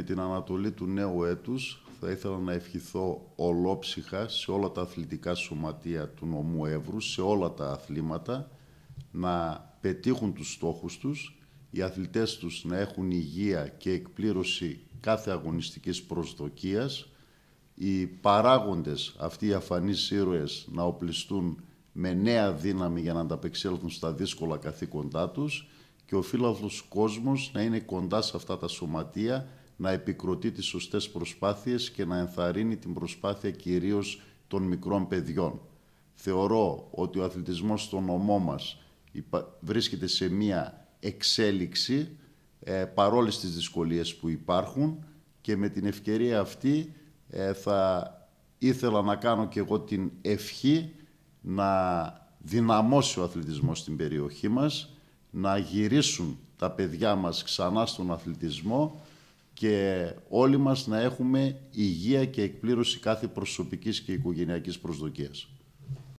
με την ανατολή του νέου έτους θα ήθελα να ευχηθώ ολόψυχα σε όλα τα αθλητικά σωματεία του νομού Εύρου, σε όλα τα αθλήματα, να πετύχουν τους στόχους τους, οι αθλητές τους να έχουν υγεία και εκπλήρωση κάθε αγωνιστικής προσδοκίας, οι παράγοντες, αυτοί οι αφανείς ήρωες, να οπλιστούν με νέα δύναμη για να ανταπεξέλθουν στα δύσκολα καθήκοντά τους και ο φίλαθλος κόσμος να είναι κοντά σε αυτά τα σωματεία να επικροτεί τις σωστές προσπάθειες και να ενθαρρύνει την προσπάθεια κυρίως των μικρών παιδιών. Θεωρώ ότι ο αθλητισμός στον ομό μας βρίσκεται σε μία εξέλιξη ε, παρόλες τις δυσκολίες που υπάρχουν και με την ευκαιρία αυτή ε, θα ήθελα να κάνω και εγώ την ευχή να δυναμώσει ο αθλητισμός στην περιοχή μας, να γυρίσουν τα παιδιά μας ξανά στον αθλητισμό και όλοι μας να έχουμε υγεία και εκπλήρωση κάθε προσωπικής και οικογενειακής προσδοκίας.